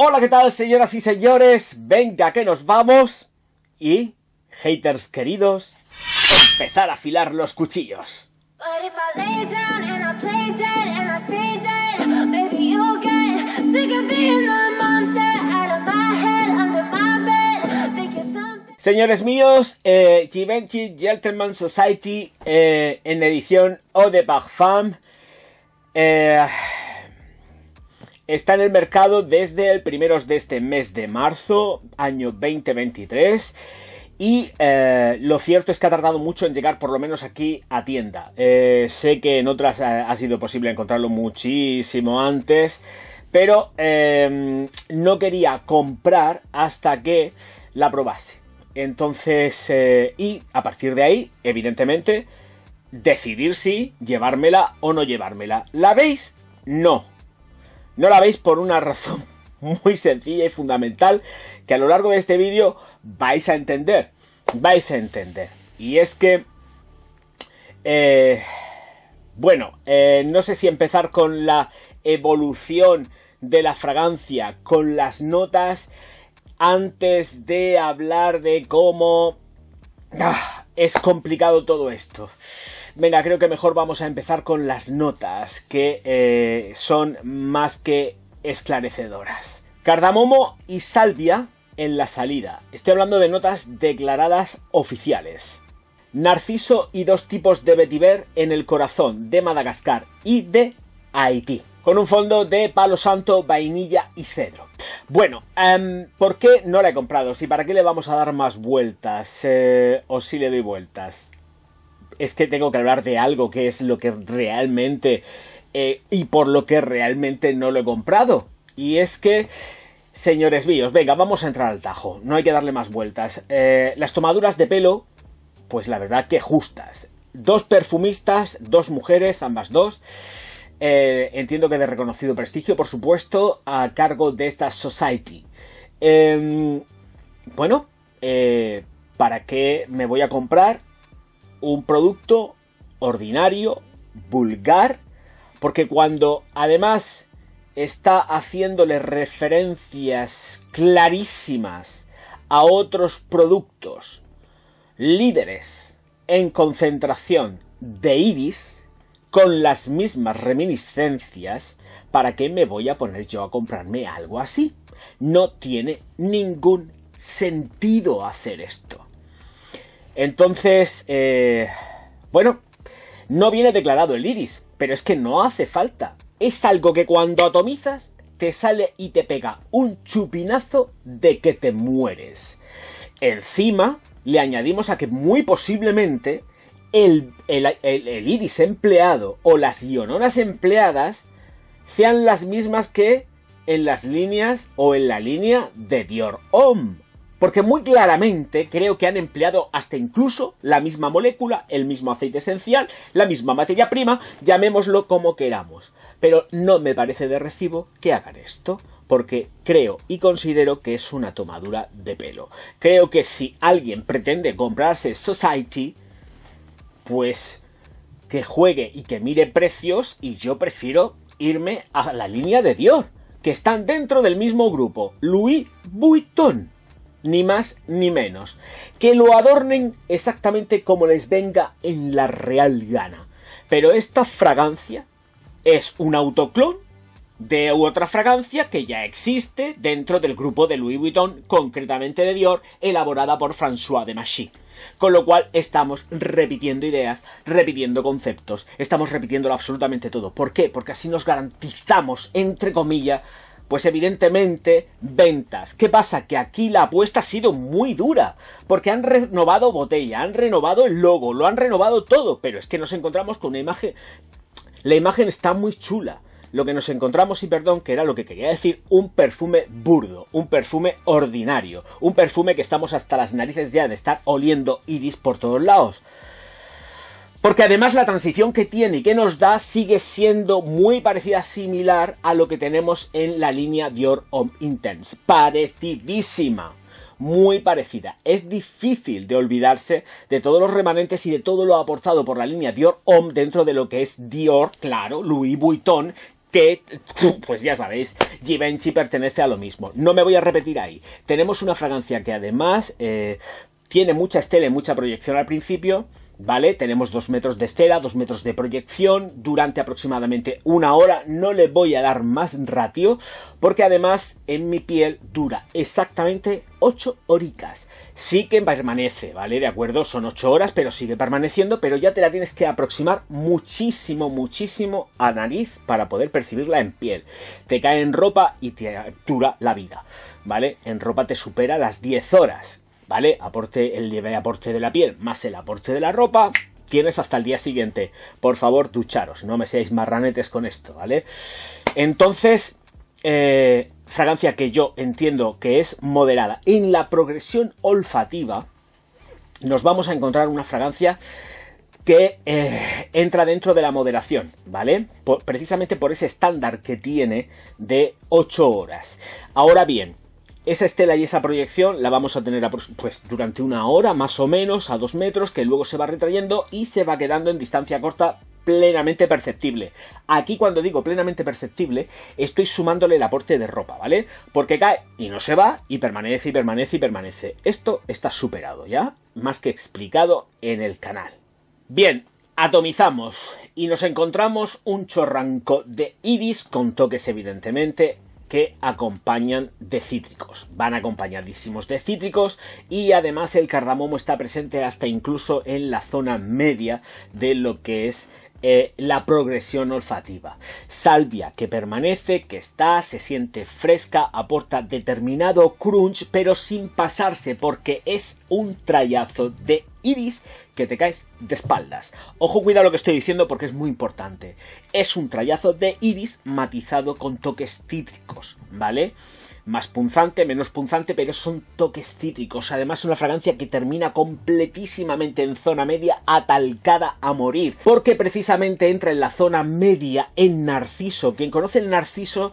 Hola, ¿qué tal, señoras y señores? Venga, que nos vamos. Y, haters queridos, empezar a afilar los cuchillos. Señores míos, eh, Givenchy Gentleman Society eh, en edición O de parfum Eh, Está en el mercado desde el primeros de este mes de marzo, año 2023. Y eh, lo cierto es que ha tardado mucho en llegar por lo menos aquí a tienda. Eh, sé que en otras eh, ha, sido posible encontrarlo muchísimo antes, pero em, no quería comprar hasta que la probase. Entonces, y a partir de ahí, evidentemente, decidir si llevármela o no llevármela. ¿La veis? No no la veis por una razón muy sencilla y fundamental que a lo largo de este vídeo vais a entender. Vais a entender. Y es que... Eh, bueno, eh, no sé si empezar con la evolución de la fragancia, con las notas, antes de hablar de cómo... Ah, es complicado todo esto. Venga, creo que mejor vamos a empezar con las notas, que eh, son más que esclarecedoras. Cardamomo y salvia en la salida. Estoy hablando de notas declaradas oficiales. Narciso y dos tipos de vetiver en el corazón de Madagascar y de Haití. Con un fondo de palo santo, vainilla y cedro. Bueno, em, ¿por qué no la he comprado? Si para qué le vamos a dar más vueltas eh, o si le doy vueltas es que tengo que hablar de algo que es lo que realmente eh, y por lo que realmente no lo he comprado. Y es que, señores míos, venga, vamos a entrar al tajo, no hay que darle más vueltas. Eh, las tomaduras de pelo, pues la verdad que justas. Dos perfumistas, dos mujeres, ambas dos. Eh, entiendo que de reconocido prestigio, por supuesto, a cargo de esta society. Em, bueno, ¿para qué me voy a comprar un producto ordinario, vulgar, porque cuando además está haciéndole referencias clarísimas a otros productos líderes en concentración de iris con las mismas reminiscencias, ¿para qué me voy a poner yo a comprarme algo así? No tiene ningún sentido hacer esto. Entonces, eh, bueno, no viene declarado el iris, pero es que no hace falta. Es algo que cuando atomizas te sale y te pega un chupinazo de que te mueres. Encima, le añadimos a que muy posiblemente el, iris empleado o las iononas empleadas sean las mismas que en las líneas o en la línea de Dior Homme. Porque muy claramente creo que han empleado hasta incluso la misma molécula, el mismo aceite esencial, la misma materia prima, llamémoslo como queramos. Pero no me parece de recibo que hagan esto, porque creo y considero que es una tomadura de pelo. Creo que si alguien pretende comprarse Society, pues que juegue y que mire precios y yo prefiero irme a la línea de Dior, que están dentro del mismo grupo, Louis Vuitton ni más ni menos. Que lo adornen exactamente como les venga en la real gana. Pero esta fragancia es un autoclon de otra fragancia que ya existe dentro del grupo de Louis Vuitton, concretamente de Dior, elaborada por François de Machy. Con lo cual estamos repitiendo ideas, repitiendo conceptos, estamos repitiendo absolutamente todo. ¿Por qué? Porque así nos garantizamos, entre comillas, pues evidentemente, ventas. ¿Qué pasa? Que aquí la apuesta ha sido muy dura, porque han renovado botella, han renovado el logo, lo han renovado todo, pero es que nos encontramos con una imagen... La imagen está muy chula. Lo que nos encontramos, y perdón, que era lo que quería decir, un perfume burdo, un perfume ordinario, un perfume que estamos hasta las narices ya de estar oliendo iris por todos lados. Porque además la transición que tiene y que nos da sigue siendo muy parecida, similar a lo que tenemos en la línea Dior Homme Intense. Parecidísima. Muy parecida. Es difícil de olvidarse de todos los remanentes y de todo lo aportado por la línea Dior Homme dentro de lo que es Dior, claro, Louis Vuitton, que, pues ya sabéis, Givenchy pertenece a lo mismo. No me voy a repetir ahí. Tenemos una fragancia que además eh, tiene mucha estela y mucha proyección al principio ¿vale? Tenemos dos metros de estela, dos metros de proyección durante aproximadamente una hora. No le voy a dar más ratio porque además en mi piel dura exactamente 8 horicas. Sí que permanece, ¿vale? De acuerdo, son 8 horas, pero sigue permaneciendo, pero ya te la tienes que aproximar muchísimo, muchísimo a nariz para poder percibirla en piel. Te cae en ropa y te dura la vida, ¿vale? En ropa te supera las 10 horas ¿vale? Aporte, el nivel aporte de la piel más el aporte de la ropa, tienes hasta el día siguiente. Por favor, ducharos, no me seáis marranetes con esto, ¿vale? Entonces, eh, fragancia que yo entiendo que es moderada. En la progresión olfativa, nos vamos a encontrar una fragancia que eh, entra dentro de la moderación, ¿vale? precisamente por ese estándar que tiene de 8 horas. Ahora bien, esa estela y esa proyección la vamos a tener pues, durante una hora más o menos a dos metros, que luego se va retrayendo y se va quedando en distancia corta plenamente perceptible. Aquí cuando digo plenamente perceptible, estoy sumándole el aporte de ropa, ¿vale? Porque cae y no se va y permanece y permanece y permanece. Esto está superado, ¿ya? Más que explicado en el canal. Bien, atomizamos y nos encontramos un chorranco de iris con toques evidentemente que acompañan de cítricos. Van acompañadísimos de cítricos y además el cardamomo está presente hasta incluso en la zona media de lo que es eh, la progresión olfativa. Salvia que permanece, que está, se siente fresca, aporta determinado crunch, pero sin pasarse porque es un trayazo de iris que te caes de espaldas. Ojo, cuidado lo que estoy diciendo porque es muy importante. Es un trayazo de iris matizado con toques cítricos, ¿vale? más punzante, menos punzante, pero son toques cítricos. Además, una fragancia que termina completísimamente en zona media, atalcada a morir, porque precisamente entra en la zona media en narciso. Quien conoce el narciso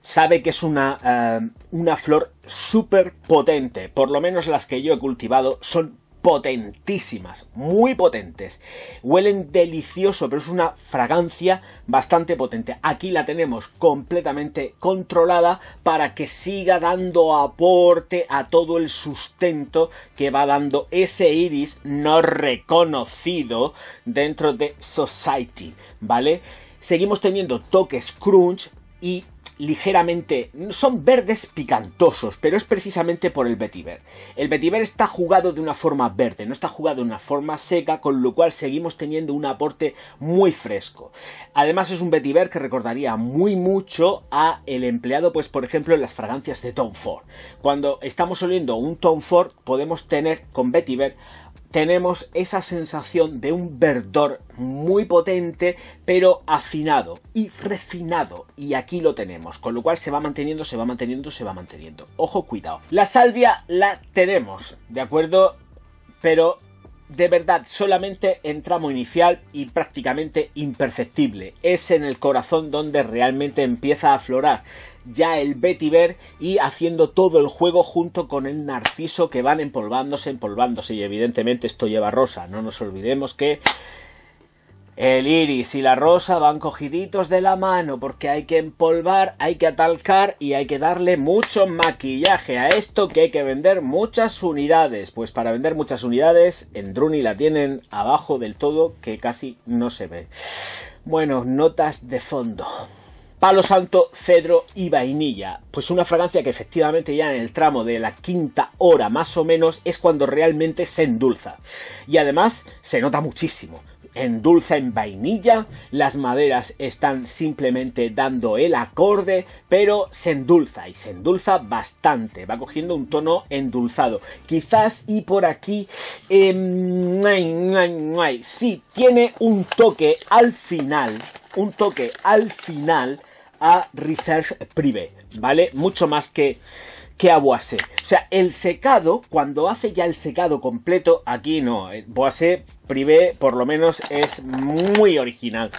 sabe que es una, eh, una flor súper potente. Por lo menos las que yo he cultivado son potentísimas, muy potentes. Huelen delicioso, pero es una fragancia bastante potente. Aquí la tenemos completamente controlada para que siga dando aporte a todo el sustento que va dando ese iris no reconocido dentro de Society, ¿vale? Seguimos teniendo toques crunch y ligeramente, son verdes picantosos, pero es precisamente por el vetiver. El vetiver está jugado de una forma verde, no está jugado de una forma seca, con lo cual seguimos teniendo un aporte muy fresco. Además es un vetiver que recordaría muy mucho a el empleado, pues por ejemplo en las fragancias de Tom Ford. Cuando estamos oliendo un Tom Ford podemos tener con vetiver tenemos esa sensación de un verdor muy potente, pero afinado y refinado. Y aquí lo tenemos, con lo cual se va manteniendo, se va manteniendo, se va manteniendo. Ojo, cuidado. La salvia la tenemos, ¿de acuerdo? Pero de verdad solamente en tramo inicial y prácticamente imperceptible. Es en el corazón donde realmente empieza a aflorar ya el Vetiver y haciendo todo el juego junto con el Narciso que van empolvándose, empolvándose y evidentemente esto lleva rosa. No nos olvidemos que el iris y la rosa van cogiditos de la mano porque hay que empolvar, hay que atalcar y hay que darle mucho maquillaje a esto que hay que vender muchas unidades. Pues para vender muchas unidades en Druni la tienen abajo del todo que casi no se ve. Bueno, notas de fondo. Palo Santo, Cedro y Vainilla. Pues una fragancia que efectivamente ya en el tramo de la quinta hora más o menos es cuando realmente se endulza. Y además se nota muchísimo endulza en vainilla, las maderas están simplemente dando el acorde, pero se endulza y se endulza bastante, va cogiendo un tono endulzado. Quizás y por aquí... Em, si tiene un toque al final, un toque al final a Reserve Privé, ¿vale? Mucho más que, que a Boise. O sea, el secado, cuando hace ya el secado completo, aquí no. Eh, Boise Privé, por lo menos, es muy original.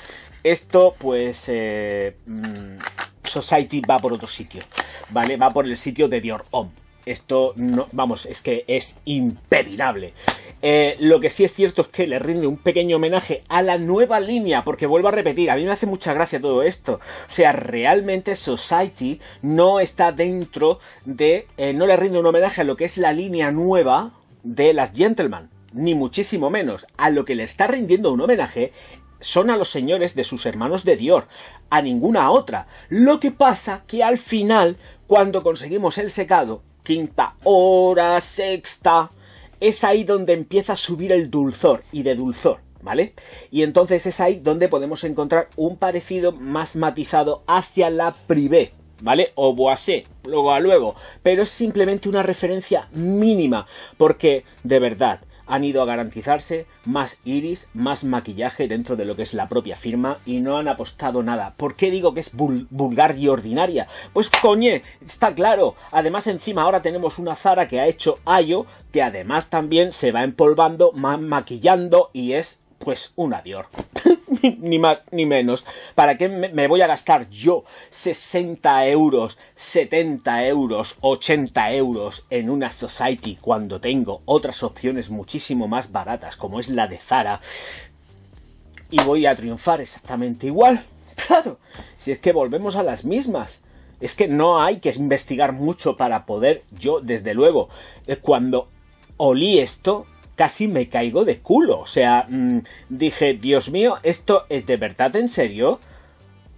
Esto, pues, eh, mm, Society va por otro sitio, ¿vale? Va por el sitio de Dior Homme. Esto no, vamos, es que es imperdible eh, lo que sí es cierto es que le rinde un pequeño homenaje a la nueva línea, porque vuelvo a repetir, a mí me hace mucha gracia todo esto. O sea, realmente Society no está dentro de, eh, no le rinde un homenaje a lo que es la línea nueva de las Gentleman, ni muchísimo menos. A lo que le está rindiendo un homenaje son a los señores de sus hermanos de Dior, a ninguna otra. Lo que pasa que al final, cuando conseguimos el secado, quinta hora, sexta, es ahí donde empieza a subir el dulzor y de dulzor, ¿vale? Y entonces es ahí donde podemos encontrar un parecido más matizado hacia la privé, ¿vale? O boisé, luego a luego, pero es simplemente una referencia mínima, porque de verdad, han ido a garantizarse más iris, más maquillaje dentro de lo que es la propia firma y no han apostado nada. ¿Por qué digo que es vulgar y ordinaria? Pues coñe, está claro. Además encima ahora tenemos una Zara que ha hecho Ayo, que además también se va empolvando, más maquillando y es pues una Dior. ni más ni menos. ¿Para qué me voy a gastar yo 60 euros, 70 euros, 80 euros en una Society cuando tengo otras opciones muchísimo más baratas como es la de Zara? Y voy a triunfar exactamente igual. Claro, si es que volvemos a las mismas. Es que no hay que investigar mucho para poder, yo desde luego, eh, cuando olí esto, casi me caigo de culo. O sea, mm, dije, Dios mío, ¿esto es de verdad en serio?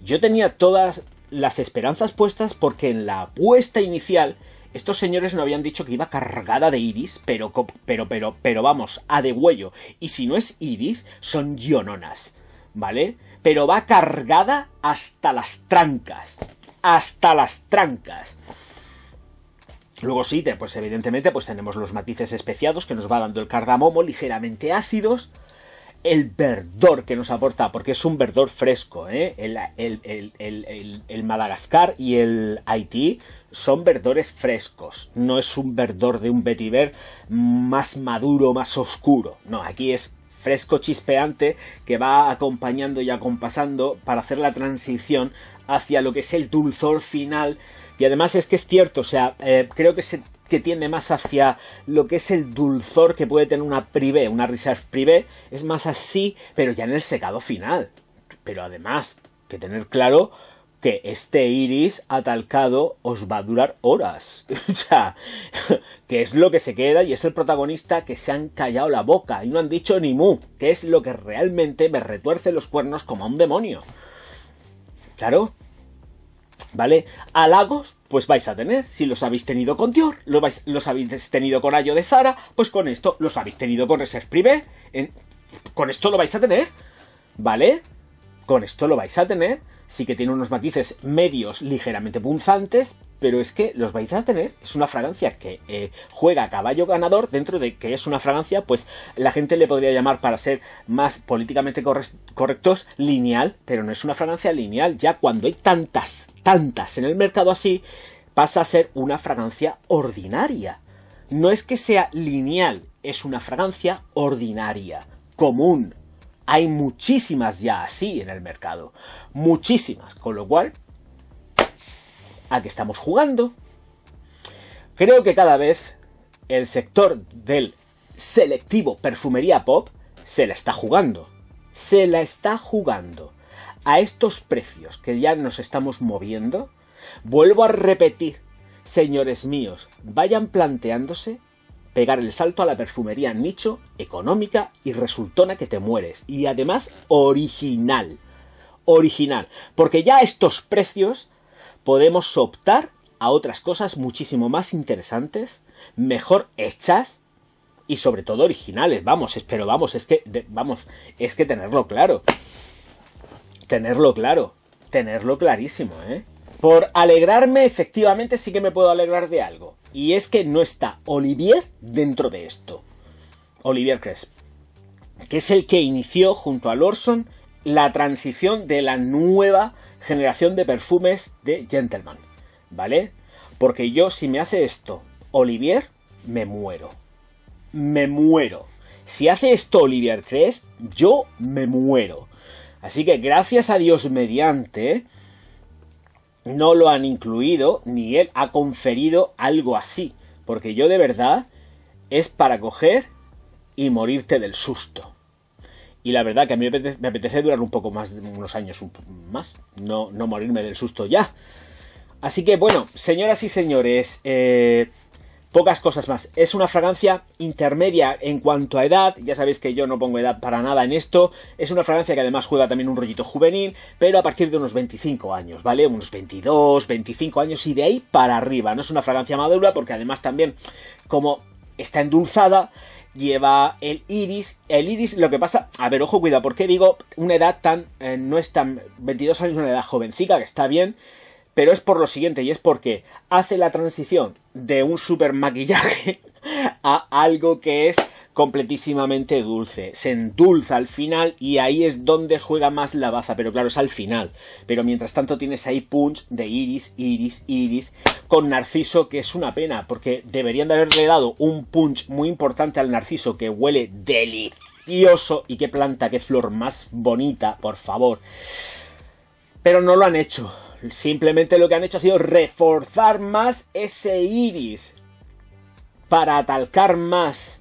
Yo tenía todas las esperanzas puestas porque en la apuesta inicial estos señores no habían dicho que iba cargada de iris, pero, pero, pero, pero vamos, a de huello. Y si no es iris, son guiononas, ¿vale? Pero va cargada hasta las trancas. Hasta las trancas. Luego sí, pues evidentemente pues tenemos los matices especiados que nos va dando el cardamomo, ligeramente ácidos. El verdor que nos aporta, porque es un verdor fresco, ¿eh? el, el, Madagascar y el Haití son verdores frescos, no es un verdor de un vetiver más maduro, más oscuro, no, aquí es fresco chispeante que va acompañando y acompasando para hacer la transición hacia lo que es el dulzor final y además es que es cierto, o sea, eh, creo que se que tiende más hacia lo que es el dulzor que puede tener una privé, una reserve privé, es más así, pero ya en el secado final. Pero además, que tener claro que este iris atalcado os va a durar horas. o sea, que es lo que se queda y es el protagonista que se han callado la boca y no han dicho ni mu, que es lo que realmente me retuerce los cuernos como a un demonio. Claro, ¿Vale? Halagos, pues vais a tener. Si los habéis tenido con Dior, los, habéis tenido con Ayo de Zara, pues con esto los habéis tenido con Reserve Privé. con esto lo vais a tener. ¿Vale? Con esto lo vais a tener. Sí que tiene unos matices medios ligeramente punzantes, pero es que los vais a tener. Es una fragancia que eh, juega a caballo ganador dentro de que es una fragancia, pues la gente le podría llamar para ser más políticamente correctos lineal, pero no es una fragancia lineal. Ya cuando hay tantas, en el mercado así, pasa a ser una fragancia ordinaria. No es que sea lineal, es una fragancia ordinaria, común. Hay muchísimas ya así en el mercado. Muchísimas. Con lo cual, ¿a estamos jugando? Creo que cada vez el sector del selectivo perfumería pop se la está jugando. Se la está jugando a estos precios que ya nos estamos moviendo, vuelvo a repetir, señores míos, vayan planteándose pegar el salto a la perfumería nicho, económica y resultona que te mueres. Y además original. Original. Porque ya a estos precios podemos optar a otras cosas muchísimo más interesantes, mejor hechas y sobre todo originales. Vamos, pero vamos, es que, vamos, es que tenerlo claro tenerlo claro, tenerlo clarísimo, ¿eh? Por alegrarme, efectivamente, sí que me puedo alegrar de algo. Y es que no está Olivier dentro de esto. Olivier Cresp. Que es el que inició junto a Lorson la transición de la nueva generación de perfumes de Gentleman. ¿Vale? Porque yo, si me hace esto Olivier, me muero. Me muero. Si hace esto Olivier Cresp, yo me muero. Así que gracias a Dios mediante, no lo han incluido, ni él ha conferido algo así. Porque yo de verdad es para coger y morirte del susto. Y la verdad que a mí me apetece, durar un poco más, unos años más, no, no morirme del susto ya. Así que bueno, señoras y señores, eh, Pocas cosas más. Es una fragancia intermedia en cuanto a edad. Ya sabéis que yo no pongo edad para nada en esto. Es una fragancia que además juega también un rollito juvenil, pero a partir de unos 25 años, ¿vale? Unos 22, 25 años y de ahí para arriba. No es una fragancia madura porque además también, como está endulzada, lleva el iris. El iris, lo que pasa, a ver, ojo, cuidado, porque digo una edad tan, eh, no es tan, 22 años, una edad jovencica, que está bien, pero es por lo siguiente, y es porque hace la transición de un super maquillaje a algo que es completísimamente dulce. Se endulza al final y ahí es donde juega más la baza, pero claro, es al final. Pero mientras tanto tienes ahí punch de iris, iris, iris, con Narciso, que es una pena, porque deberían de haberle dado un punch muy importante al Narciso, que huele delicioso y qué planta, qué flor más bonita, por favor. Pero no lo han hecho Simplemente lo que han hecho ha sido reforzar más ese iris para atalcar más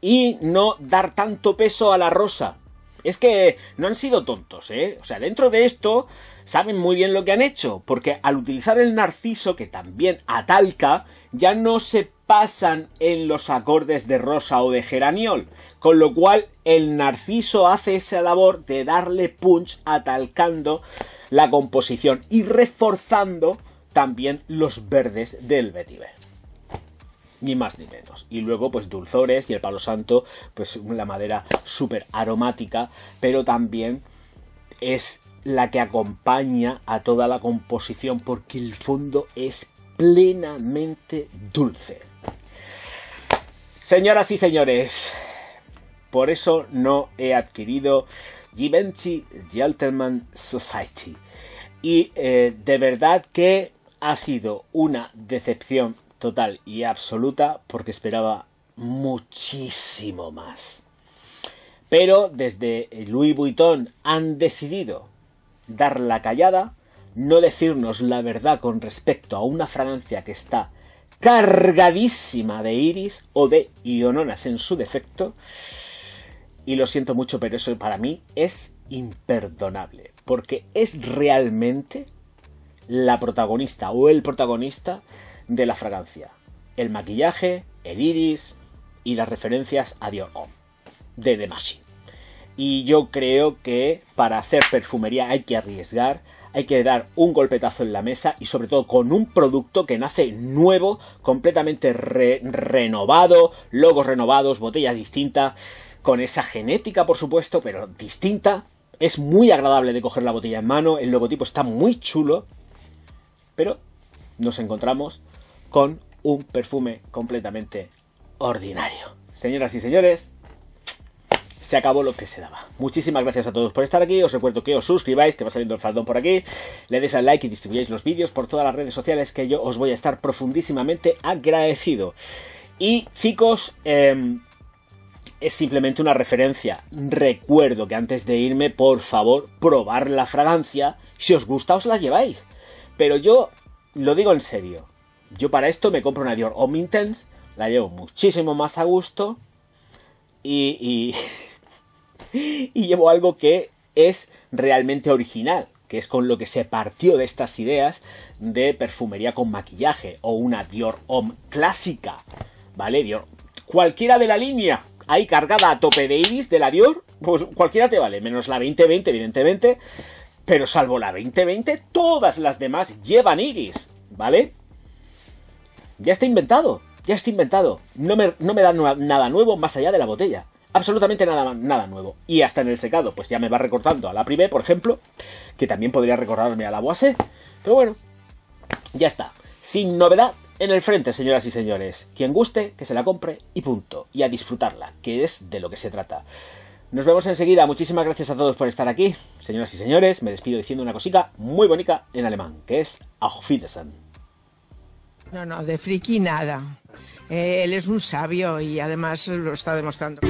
y no dar tanto peso a la rosa. Es que no han sido tontos, ¿eh? O sea, dentro de esto saben muy bien lo que han hecho, porque al utilizar el narciso, que también atalca, ya no se pasan en los acordes de rosa o de geraniol, con lo cual el narciso hace esa labor de darle punch atalcando la composición y reforzando también los verdes del vetiver ni más ni menos. Y luego, pues dulzores y el palo santo, pues la madera súper aromática, pero también es la que acompaña a toda la composición porque el fondo es plenamente dulce. Señoras y señores, por eso no he adquirido Givenchy Gentleman Society. Y eh, de verdad que ha sido una decepción total y absoluta porque esperaba muchísimo más. Pero desde Louis Vuitton han decidido dar la callada, no decirnos la verdad con respecto a una fragancia que está cargadísima de iris o de iononas en su defecto. Y lo siento mucho, pero eso para mí es imperdonable. Porque es realmente la protagonista o el protagonista de la fragancia. El maquillaje, el iris y las referencias a Dior Homme de Demashi. Y yo creo que para hacer perfumería hay que arriesgar, hay que dar un golpetazo en la mesa y sobre todo con un producto que nace nuevo, completamente renovado, logos renovados, botellas distintas con esa genética, por supuesto, pero distinta. Es muy agradable de coger la botella en mano, el logotipo está muy chulo, pero nos encontramos con un perfume completamente ordinario. Señoras y señores, se acabó lo que se daba. Muchísimas gracias a todos por estar aquí. Os recuerdo que os suscribáis, que va saliendo el faldón por aquí. Le des al like y distribuyáis los vídeos por todas las redes sociales que yo os voy a estar profundísimamente agradecido. Y chicos, eh, es simplemente una referencia. Recuerdo que antes de irme, por favor, probar la fragancia. Si os gusta, os la lleváis. Pero yo lo digo en serio. Yo para esto me compro una Dior Home Intense, la llevo muchísimo más a gusto y, y, llevo algo que es realmente original, que es con lo que se partió de estas ideas de perfumería con maquillaje o una Dior Homme clásica, ¿vale? Dior, cualquiera de la línea, ahí cargada a tope de Iris, de la Dior, pues cualquiera te vale, menos la 2020, evidentemente. Pero salvo la 2020, todas las demás llevan Iris, ¿vale? Ya está inventado, ya está inventado. No me, no me da nada nuevo más allá de la botella. Absolutamente nada, nada nuevo. Y hasta en el secado, pues ya me va recortando a la Privé, por ejemplo, que también podría recordarme a la Boise. Pero bueno, ya está. Sin novedad, en el frente, señoras y señores. Quien guste, que se la compre y punto. Y a disfrutarla, que es de lo que se trata. Nos vemos enseguida. Muchísimas gracias a todos por estar aquí. Señoras y señores, me despido diciendo una cosita muy bonita en alemán, que es Auf Wiedersehen. No, no, de friki nada. Eh, él es un sabio y además lo está demostrando.